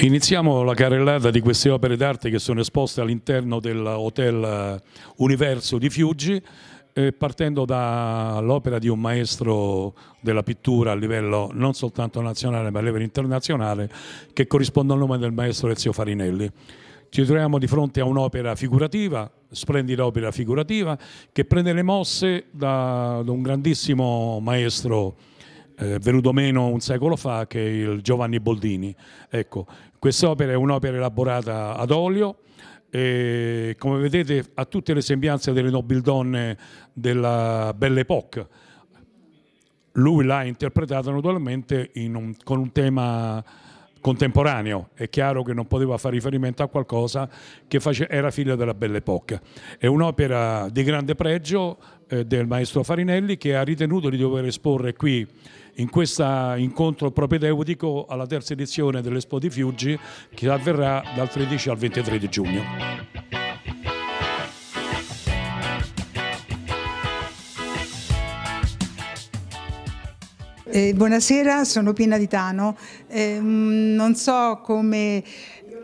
Iniziamo la carrellata di queste opere d'arte che sono esposte all'interno dell'Hotel eh, Universo di Fiuggi eh, partendo dall'opera di un maestro della pittura a livello non soltanto nazionale ma a livello internazionale che corrisponde al nome del maestro Ezio Farinelli. Ci troviamo di fronte a un'opera figurativa, splendida opera figurativa, che prende le mosse da, un grandissimo maestro eh, venuto meno un secolo fa, che è il Giovanni Boldini. Ecco, Quest'opera è un'opera elaborata ad olio, e, come vedete ha tutte le sembianze delle nobildonne della Belle Époque. Lui l'ha interpretata naturalmente un, con un tema contemporaneo, è chiaro che non poteva fare riferimento a qualcosa che era figlio della Belle Époque. È un'opera di grande pregio eh, del maestro Farinelli che ha ritenuto di dover esporre qui in questo incontro propedeutico alla terza edizione dell'Expo di Fiuggi che avverrà dal 13 al 23 di giugno. Eh, buonasera, sono Pina Di Tano. Eh, mm, non so come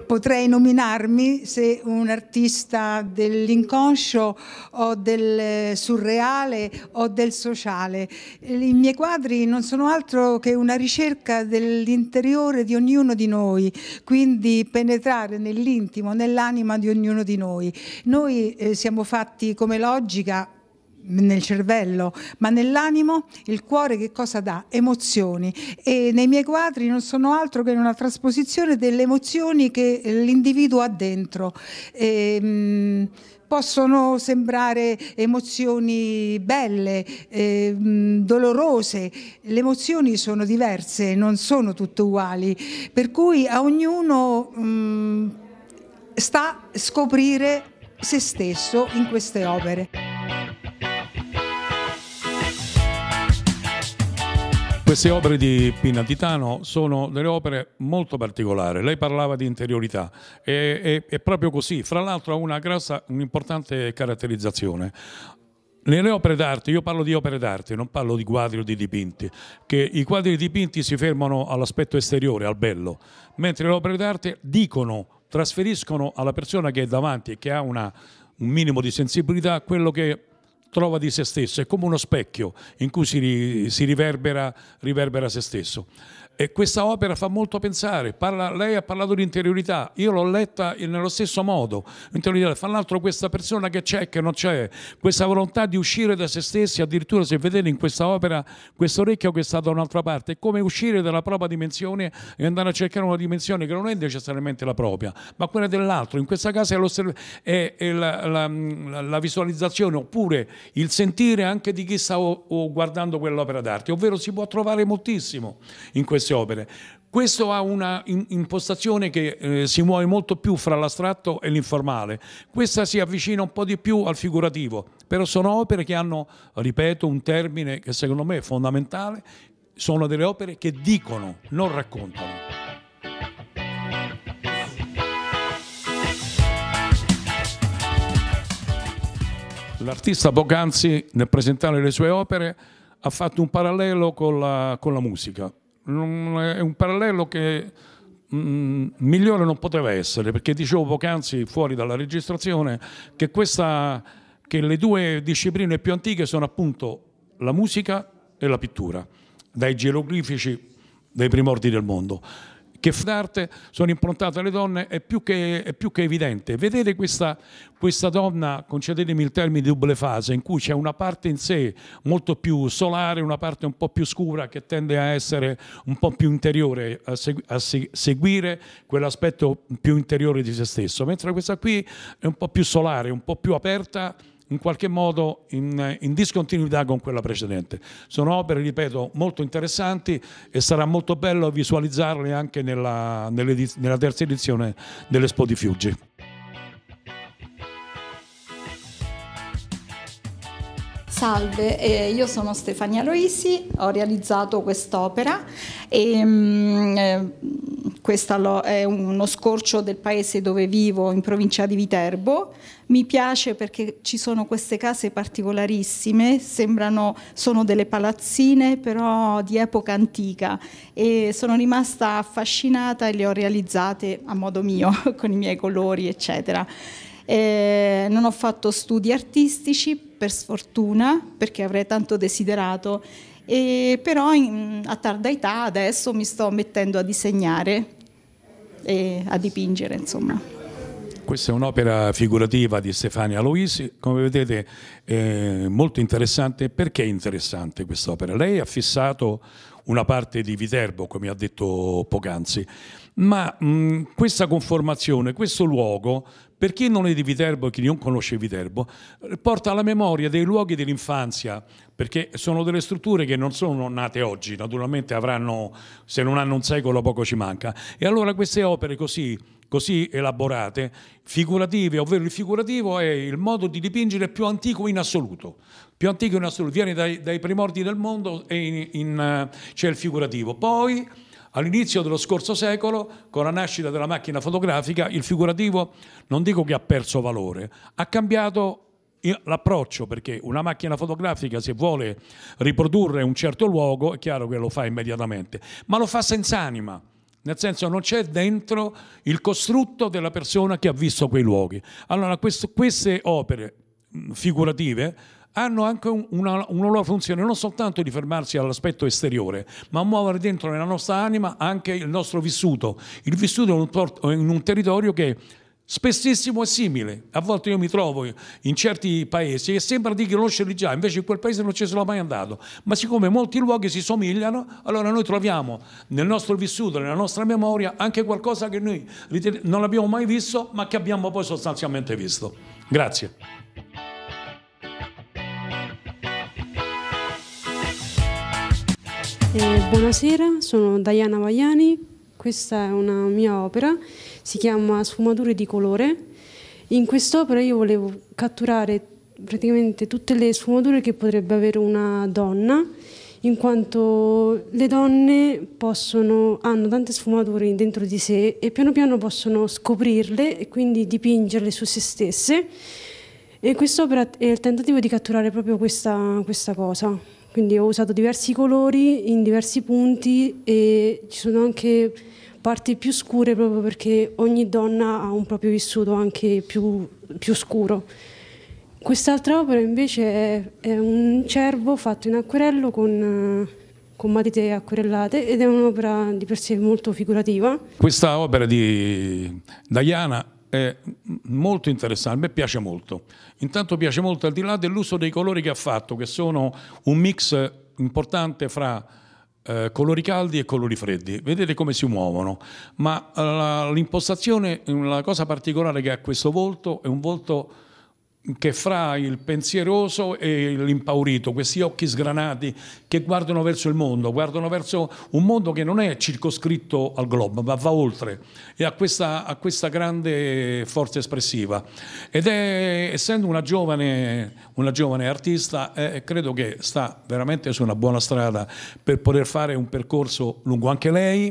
potrei nominarmi se un artista dell'inconscio o del surreale o del sociale. I miei quadri non sono altro che una ricerca dell'interiore di ognuno di noi, quindi penetrare nell'intimo, nell'anima di ognuno di noi. Noi eh, siamo fatti come logica nel cervello, ma nell'animo il cuore che cosa dà? Emozioni. E nei miei quadri non sono altro che una trasposizione delle emozioni che l'individuo ha dentro. E, ehm, mh, possono sembrare emozioni belle, eh, dolorose, le emozioni sono diverse, non sono tutte uguali, per cui a ognuno mh, mm, sta scoprire se stesso in queste opere. Queste opere di Pina Titano sono delle opere molto particolari. Lei parlava di interiorità, è, è, è proprio così. Fra l'altro ha una grossa, un'importante caratterizzazione. Nelle opere d'arte, io parlo di opere d'arte, non parlo di quadri o di dipinti, che i quadri dipinti si fermano all'aspetto esteriore, al bello, mentre le opere d'arte dicono, trasferiscono alla persona che è davanti e che ha una, un minimo di sensibilità quello che trova di se stesso, è come uno specchio in cui si, si riverbera, riverbera se stesso. E questa opera fa molto pensare, Parla, lei ha parlato di interiorità, io l'ho letta nello stesso modo, interiorità, fa l'altro questa persona che c'è, che non c'è, questa volontà di uscire da se stessi, addirittura se vedete in questa opera questo orecchio che sta da un'altra parte, è come uscire dalla propria dimensione e andare a cercare una dimensione che non è necessariamente la propria, ma quella dell'altro, in questo caso è, è, è la, la, la, visualizzazione oppure il sentire anche di chi sta o, o guardando quell'opera d'arte, ovvero si può trovare moltissimo in questa queste opere. Questo ha una impostazione che eh, si muove molto più fra l'astratto e l'informale, questa si avvicina un po' di più al figurativo, però sono opere che hanno, ripeto, un termine che secondo me è fondamentale, sono delle opere che dicono, non raccontano. L'artista Bocanzi nel presentare le sue opere ha fatto un parallelo con la, con la musica è un parallelo che mm, mm, migliore non poteva essere, perché dicevo poc'anzi fuori dalla registrazione che, questa, che le due discipline più antiche sono appunto la musica e la pittura, dai geroglifici dei primordi del mondo che Flart sono improntate alle donne è più che, è più che evidente. Vedere questa, questa, donna, concedetemi il termine di dubbele fase, in cui c'è una parte in sé molto più solare, una parte un po' più scura che tende a essere un po' più interiore, a, segu a se seguire quell'aspetto più interiore di se stesso, mentre questa qui è un po' più solare, un po' più aperta in qualche modo in, in, discontinuità con quella precedente. Sono opere, ripeto, molto interessanti e sarà molto bello visualizzarle anche nella, nella terza edizione dell'Expo di Fiuggi. Salve, eh, io sono Stefania Loisi, ho realizzato quest'opera e mh, mm, eh, questo è uno scorcio del paese dove vivo, in provincia di Viterbo. Mi piace perché ci sono queste case particolarissime, sembrano, sono delle palazzine però di epoca antica e sono rimasta affascinata e le ho realizzate a modo mio, con i miei colori eccetera. Eh, non ho fatto studi artistici per sfortuna, perché avrei tanto desiderato, e però in, a tarda età adesso mi sto mettendo a disegnare e a dipingere, insomma. Questa è un'opera figurativa di Stefania Luisi, come vedete è eh, molto interessante. Perché è interessante quest'opera? Lei ha fissato una parte di Viterbo, come ha detto poc'anzi, ma mh, questa conformazione, questo luogo per chi non è di Viterbo e chi non conosce Viterbo, porta alla memoria dei luoghi dell'infanzia, perché sono delle strutture che non sono nate oggi, naturalmente avranno, se non hanno un secolo poco ci manca. E allora queste opere così così elaborate, figurative, ovvero il figurativo è il modo di dipingere più antico in assoluto, più antico in assoluto, viene dai, dai primordi del mondo e eh, c'è cioè il figurativo. Poi All'inizio dello scorso secolo, con la nascita della macchina fotografica, il figurativo non dico che ha perso valore, ha cambiato l'approccio perché una macchina fotografica se vuole riprodurre un certo luogo è chiaro che lo fa immediatamente, ma lo fa senza anima. Nel senso non c'è dentro il costrutto della persona che ha visto quei luoghi. Allora questo, queste opere figurative hanno anche una, una, loro funzione, non soltanto di fermarsi all'aspetto esteriore, ma muovere dentro nella nostra anima anche il nostro vissuto, il vissuto in un territorio che spessissimo è simile. A volte io mi trovo in certi paesi e sembra di conoscerli già, invece in quel paese non ci sono mai andato. Ma siccome molti luoghi si somigliano, allora noi troviamo nel nostro vissuto, nella nostra memoria, anche qualcosa che noi non abbiamo mai visto, ma che abbiamo poi sostanzialmente visto. Grazie. Eh, buonasera, sono Diana Vaiani, questa è una mia opera, si chiama Sfumature di colore. In quest'opera io volevo catturare praticamente tutte le sfumature che potrebbe avere una donna, in quanto le donne possono, hanno tante sfumature dentro di sé e piano piano possono scoprirle e quindi dipingerle su se stesse. E quest'opera è il tentativo di catturare proprio questa, questa cosa. Quindi ho usato diversi colori in diversi punti e ci sono anche parti più scure proprio perché ogni donna ha un proprio vissuto anche più, più scuro. Quest'altra opera invece è, è, un cervo fatto in acquerello con, con matite acquerellate ed è un'opera di per sé molto figurativa. Questa opera di Diana eh, molto interessante, a me piace molto. Intanto piace molto al di là dell'uso dei colori che ha fatto, che sono un mix importante fra eh, colori caldi e colori freddi. Vedete come si muovono. Ma eh, l'impostazione, la cosa particolare che ha questo volto è un volto che fra il pensieroso e l'impaurito, questi occhi sgranati che guardano verso il mondo, guardano verso un mondo che non è circoscritto al globo, ma va oltre e ha questa, ha questa grande forza espressiva. Ed è, essendo una giovane, una giovane artista, eh, credo che sta veramente su una buona strada per poter fare un percorso lungo anche lei,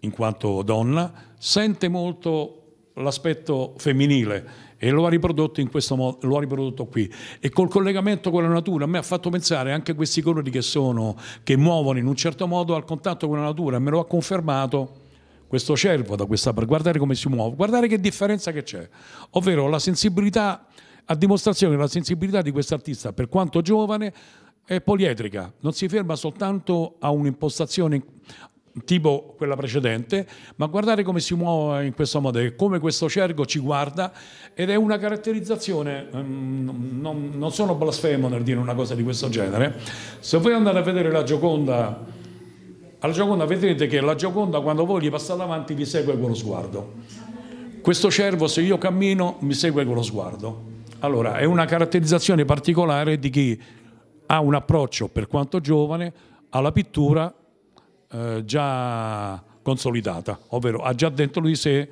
in quanto donna, sente molto l'aspetto femminile e lo ha riprodotto in questo modo, lo ha riprodotto qui. E col collegamento con la natura a me ha fatto pensare anche a questi colori che sono, che muovono in un certo modo al contatto con la natura, me lo ha confermato questo cervo da questa parte, guardare come si muove, guardare che differenza che c'è, ovvero la sensibilità, a dimostrazione della sensibilità di quest'artista, per quanto giovane, è polietrica, non si ferma soltanto a un'impostazione tipo quella precedente, ma guardare come si muove in questo modo, come questo cervo ci guarda ed è una caratterizzazione, ehm, non, non sono blasfemo nel dire una cosa di questo genere, se voi andate a vedere la Gioconda, alla Gioconda vedrete che la Gioconda quando voi gli passate avanti vi segue con lo sguardo. Questo cervo se io cammino mi segue con lo sguardo. Allora è una caratterizzazione particolare di chi ha un approccio per quanto giovane alla pittura eh, già consolidata, ovvero ha già dentro di sé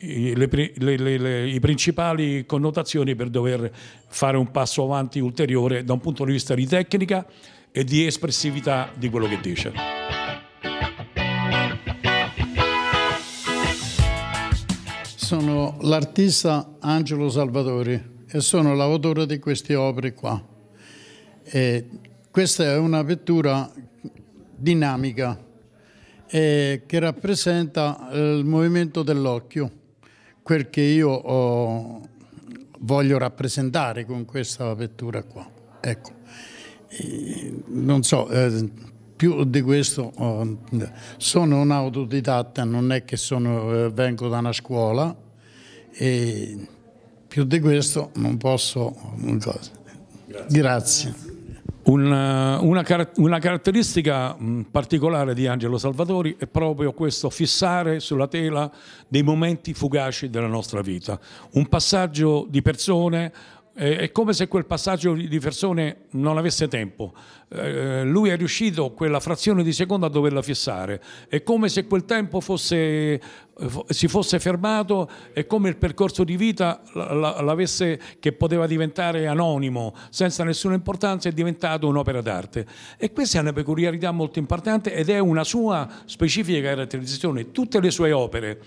i, le, le, le, i principali connotazioni per dover fare un passo avanti ulteriore da un punto di vista di tecnica e di espressività di quello che dice. sono l'artista Angelo Salvatori e sono l'autore di queste opere qua. E questa è una pittura dinamica eh, che rappresenta eh, il movimento dell'occhio, quel che io ho, oh, voglio rappresentare con questa vettura qua. Ecco. E, non so, eh, più di questo oh, sono un autodidatta, non è che sono, eh, vengo da una scuola e più di questo non posso... Oh, Grazie. Grazie. Eh, una, una, una, caratteristica mm, particolare di Angelo Salvatori è proprio questo fissare sulla tela dei momenti fugaci della nostra vita, un passaggio di persone, è come se quel passaggio di Fersone non avesse tempo. Eh, lui è riuscito quella frazione di secondo a doverla fissare. È come se quel tempo fosse, eh, si fosse fermato e come il percorso di vita l'avesse, che poteva diventare anonimo, senza nessuna importanza, è diventato un'opera d'arte. E questa è una peculiarità molto importante ed è una sua specifica caratterizzazione. Tutte le sue opere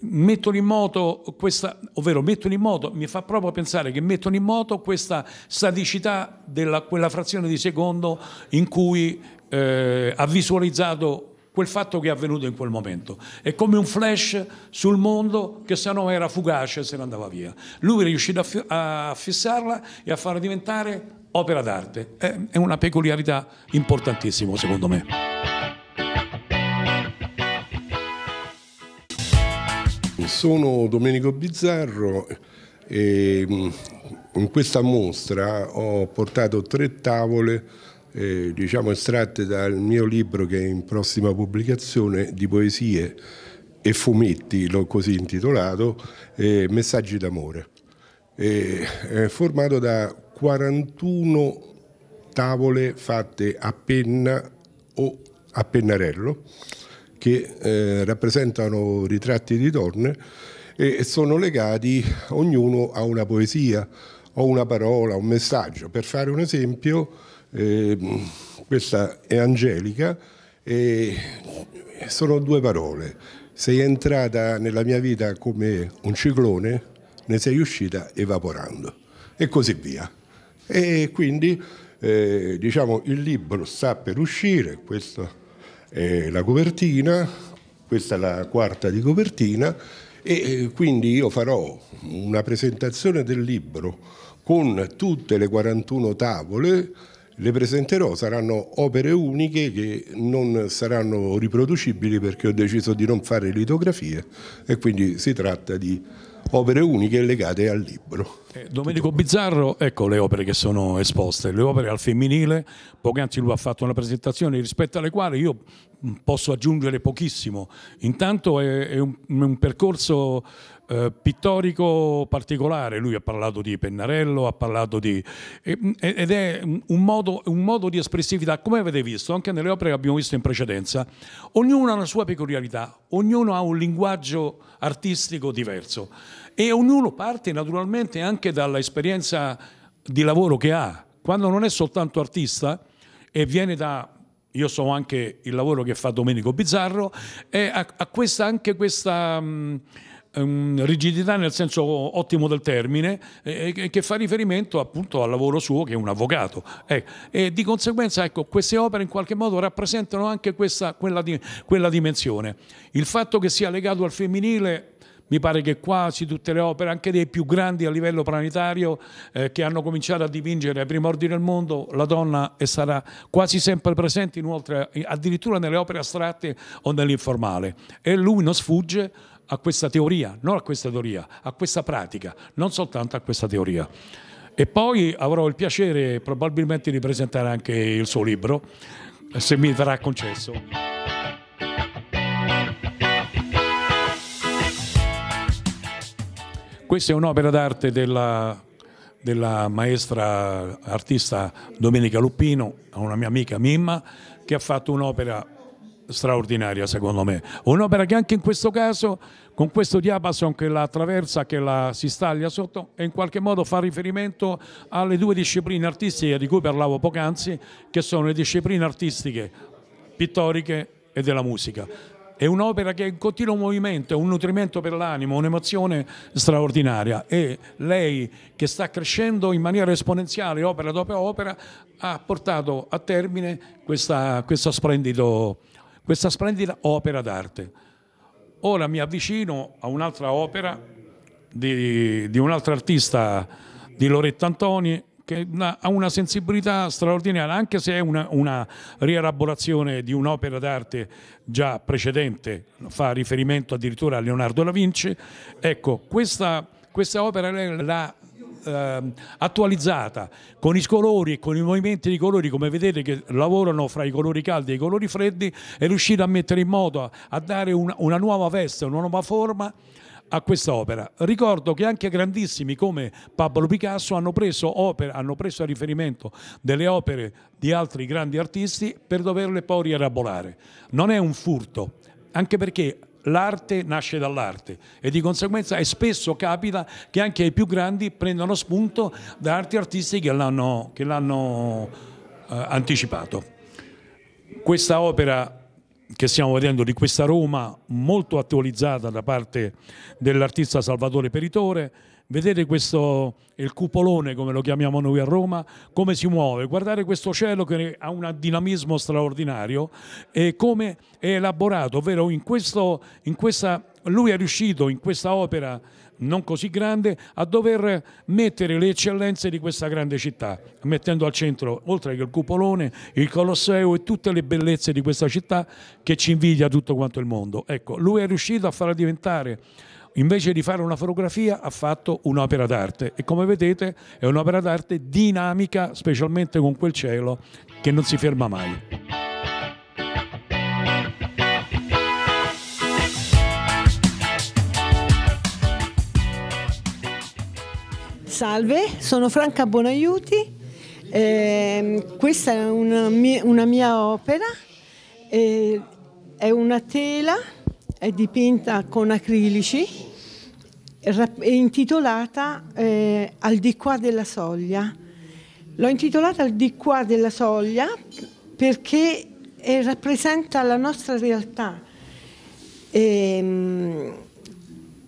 mettono in moto questa, ovvero mettono in moto, mi fa proprio pensare che mettono in moto questa staticità della quella frazione di secondo in cui eh, ha visualizzato quel fatto che è avvenuto in quel momento. È come un flash sul mondo che se no era fugace e se ne andava via. Lui è riuscito a, fissarla e a farla diventare opera d'arte. è una peculiarità importantissima secondo me. Sono Domenico Bizzarro e mm, in questa mostra ho portato tre tavole eh, diciamo estratte dal mio libro che è in prossima pubblicazione di poesie e fumetti, l'ho così intitolato, eh, Messaggi d'amore. Eh, è formato da 41 tavole fatte a penna o a pennarello che eh, rappresentano ritratti di donne e sono legati ognuno a una poesia o una parola, un messaggio. Per fare un esempio, eh, questa è Angelica e sono due parole. Sei entrata nella mia vita come un ciclone, ne sei uscita evaporando e così via. E quindi eh, diciamo, il libro sta per uscire, questo eh, la copertina, questa è la quarta di copertina e eh, quindi io farò una presentazione del libro con tutte le 41 tavole, le presenterò, saranno opere uniche che non saranno riproducibili perché ho deciso di non fare litografie e quindi si tratta di opere uniche legate al libro. Eh, Domenico Bizzarro, ecco le opere che sono esposte, le opere al femminile, anzi lui ha fatto una presentazione rispetto alle quali io posso aggiungere pochissimo, intanto è, un, percorso eh, pittorico particolare, lui ha parlato di Pennarello, ha parlato di... Mm, ed è un modo, un modo di espressività, come avete visto, anche nelle opere che abbiamo visto in precedenza, ognuno ha una sua peculiarità, ognuno ha un linguaggio artistico diverso e ognuno parte naturalmente anche dall'esperienza di lavoro che ha. Quando non è soltanto artista e viene da io so anche il lavoro che fa Domenico Bizzarro, e a, a questa, anche questa, mh, mm, Ehm, rigidità nel senso ottimo del termine, eh, che fa riferimento appunto al lavoro suo che è un avvocato. Eh, e di conseguenza ecco, queste opere in qualche modo rappresentano anche questa, quella, di, quella dimensione. Il fatto che sia legato al femminile mi pare che quasi tutte le opere, anche dei più grandi a livello planetario, eh, che hanno cominciato a dipingere ai primi ordini del mondo, la donna sarà quasi sempre presente, inoltre addirittura nelle opere astratte o nell'informale. E lui non sfugge a questa teoria, non a questa teoria, a questa pratica, non soltanto a questa teoria. E poi avrò il piacere probabilmente di presentare anche il suo libro, se mi verrà concesso. Questa è un'opera d'arte della, della, maestra artista Domenica Luppino, una mia amica Mimma, che ha fatto un'opera straordinaria secondo me, un'opera che anche in questo caso con questo diapason che la attraversa, che la si staglia sotto e in qualche modo fa riferimento alle due discipline artistiche di cui parlavo poc'anzi, che sono le discipline artistiche, pittoriche e della musica. È un'opera che è in continuo movimento, è un nutrimento per l'animo, un'emozione straordinaria e lei che sta crescendo in maniera esponenziale opera dopo opera ha portato a termine questa, questo splendido questa splendida opera d'arte. Ora mi avvicino a un'altra opera di, di un'altra artista di Loretta Antoni che ha una sensibilità straordinaria, anche se è una, una rielaborazione di un'opera d'arte già precedente, fa riferimento addirittura a Leonardo da Vinci. Ecco, questa, questa opera l'ha eh, attualizzata con i colori e con i movimenti di colori come vedete che lavorano fra i colori caldi e i colori freddi è riuscita a mettere in moto a, dare un, una nuova veste, una nuova forma a questa opera Ricordo che anche grandissimi come Pablo Picasso hanno preso, opera, hanno preso a riferimento delle opere di altri grandi artisti per doverle poi rielaborare. Non è un furto, anche perché l'arte nasce dall'arte e di conseguenza è spesso capita che anche i più grandi prendano spunto da altri artisti che l'hanno eh, anticipato. Questa opera che stiamo vedendo di questa Roma molto attualizzata da parte dell'artista Salvatore Peritore Vedete questo, il cupolone come lo chiamiamo noi a Roma, come si muove, Guardate questo cielo che ha un dinamismo straordinario e come è elaborato, ovvero in questo, in questa, lui è riuscito in questa opera non così grande a dover mettere le eccellenze di questa grande città, mettendo al centro, oltre che il cupolone, il Colosseo e tutte le bellezze di questa città che ci invidia tutto quanto il mondo. Ecco, lui è riuscito a farla diventare invece di fare una fotografia ha fatto un'opera d'arte e come vedete è un'opera d'arte dinamica, specialmente con quel cielo che non si ferma mai. Salve, sono Franca Bonaiuti, eh, questa è una mia, una mia opera, eh, è una tela è dipinta con acrilici è intitolata eh, Al di qua della soglia. L'ho intitolata Al di qua della soglia perché eh, rappresenta la nostra realtà. E, um,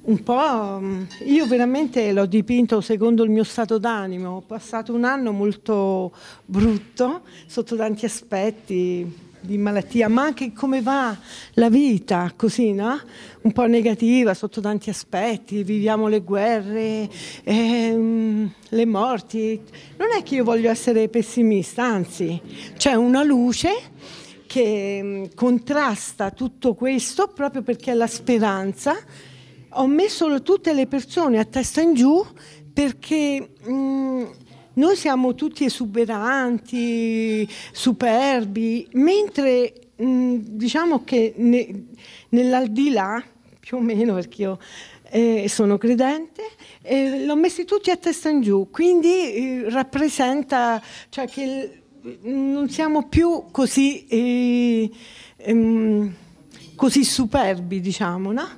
un po' mm, io veramente l'ho dipinto secondo il mio stato d'animo, ho passato un anno molto brutto sotto tanti aspetti, di malattia, ma anche come va la vita, così, no? Un po' negativa sotto tanti aspetti, viviamo le guerre, ehm, le morti. Non è che io voglio essere pessimista, anzi, c'è una luce che mm, contrasta tutto questo proprio perché è la speranza. Ho messo tutte le persone a testa in giù perché... Mh, mm, noi siamo tutti esuberanti, superbi, mentre mh, mm, diciamo che ne, nell'aldilà, più o meno perché io eh, sono credente, eh, l'ho messi tutti a testa in giù, quindi eh, rappresenta cioè, che non siamo più così, eh, ehm, così superbi, diciamo, no?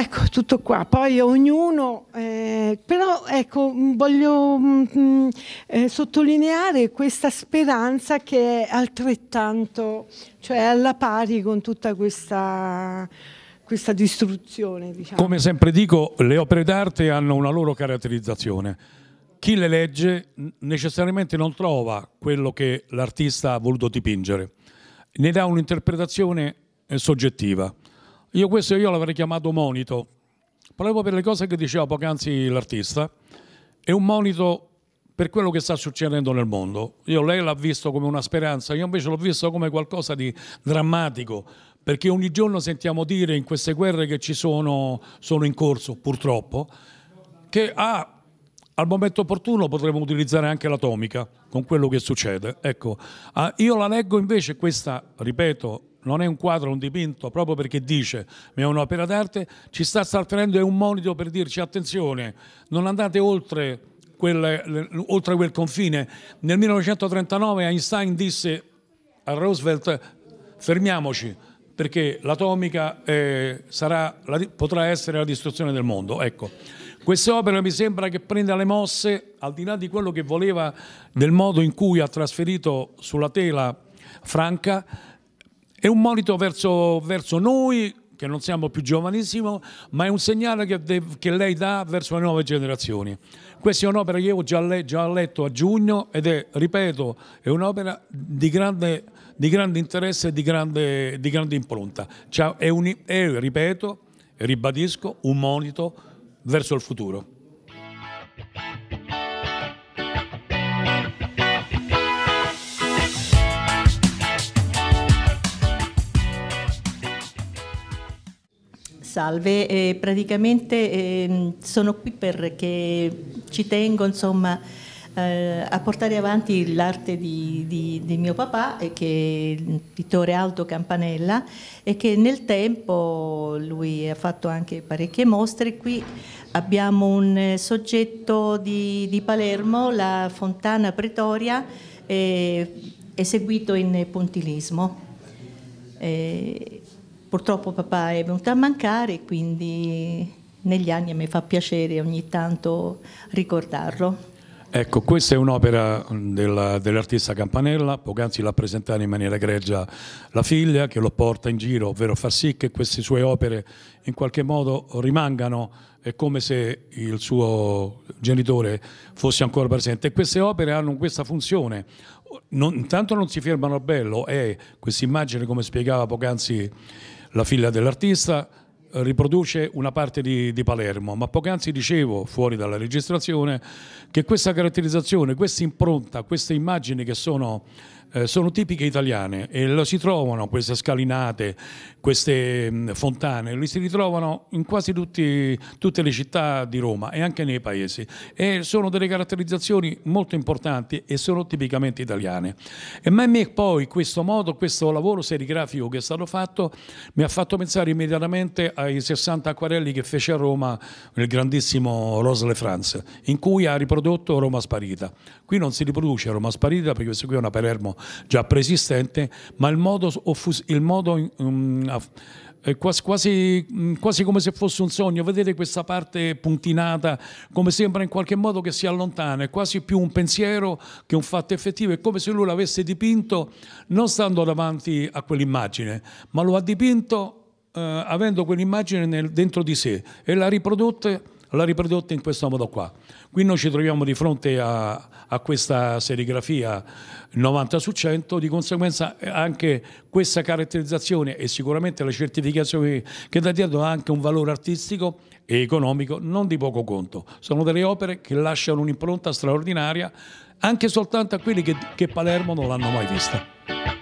Ecco, tutto qua. Poi ognuno, eh, però ecco, voglio mh, eh, sottolineare questa speranza che è altrettanto, cioè alla pari con tutta questa questa distruzione. Diciamo. Come sempre dico, le opere d'arte hanno una loro caratterizzazione. Chi le legge necessariamente non trova quello che l'artista ha voluto dipingere, ne dà un'interpretazione eh, soggettiva. Io questo io l'avrei chiamato monito, proprio per le cose che diceva poc'anzi l'artista, è un monito per quello che sta succedendo nel mondo. Io lei l'ha visto come una speranza, io invece l'ho visto come qualcosa di drammatico, perché ogni giorno sentiamo dire in queste guerre che ci sono, sono in corso, purtroppo, che ah, al momento opportuno potremmo utilizzare anche l'atomica con quello che succede. Ecco, ah, io la leggo invece questa, ripeto, non è un quadro, un dipinto, proprio perché dice ma è un'opera d'arte, ci sta saltenendo è un monito per dirci attenzione, non andate oltre quel, oltre quel confine. Nel 1939 Einstein disse a Roosevelt fermiamoci perché l'atomica eh, potrà essere la distruzione del mondo. Ecco. Quest'opera mi sembra che prenda le mosse, al di là di quello che voleva, del modo in cui ha trasferito sulla tela franca, è un monito verso, verso noi, che non siamo più giovanissimi, ma è un segnale che, che, lei dà verso le nuove generazioni. Questa è un'opera che io ho già, le, già letto a giugno ed è, ripeto, è un'opera di grande, di grande interesse e di grande, di grande impronta. Cioè è, un, è, ripeto, ribadisco, un monito verso il futuro. salve, eh, praticamente eh, sono qui perché ci tengo insomma, eh, a portare avanti l'arte di, di, di, mio papà, che è il pittore Aldo Campanella, e che nel tempo lui ha fatto anche parecchie mostre. Qui abbiamo un soggetto di, di Palermo, la Fontana Pretoria, eh, eseguito in puntilismo. Eh, purtroppo papà è venuto a mancare, quindi negli anni a me fa piacere ogni tanto ricordarlo. Ecco, questa è un'opera mm, dell'artista dell Campanella, poc'anzi l'ha presentata in maniera egregia la figlia che lo porta in giro, ovvero far sì che queste sue opere in qualche modo rimangano è come se il suo genitore fosse ancora presente. E queste opere hanno questa funzione. Non, intanto non si fermano a bello, è questa immagine, come spiegava poc'anzi la figlia dell'artista riproduce una parte di, di, Palermo, ma poc'anzi dicevo, fuori dalla registrazione, che questa caratterizzazione, questa impronta, queste immagini che sono eh, sono tipiche italiane e lo si trovano queste scalinate, queste mm, fontane, li si ritrovano in quasi tutti, tutte le città di Roma e anche nei paesi e sono delle caratterizzazioni molto importanti e sono tipicamente italiane. E ma me poi questo modo, questo lavoro serigrafico che è stato fatto mi ha fatto pensare immediatamente ai 60 acquarelli che fece a Roma il grandissimo Rosle France in cui ha riprodotto Roma Sparita. Qui non si riproduce Roma Sparita perché questo qui è una Palermo già preesistente, ma il modo, il modo um, Quasi, quasi, mm, quasi, come se fosse un sogno, vedete questa parte puntinata, come sembra in qualche modo che si allontana, è quasi più un pensiero che un fatto effettivo, è come se lui l'avesse dipinto non stando davanti a quell'immagine, ma lo ha dipinto eh, avendo quell'immagine nel, dentro di sé e l'ha riprodotta l'ha riprodotta in questo modo qua. Qui noi ci troviamo di fronte a, a questa serigrafia 90 su 100, di conseguenza eh, anche questa caratterizzazione e sicuramente la certificazione che dà dietro ha anche un valore artistico e economico non di poco conto. Sono delle opere che lasciano un'impronta straordinaria anche soltanto a quelli che, che Palermo non l'hanno mai vista.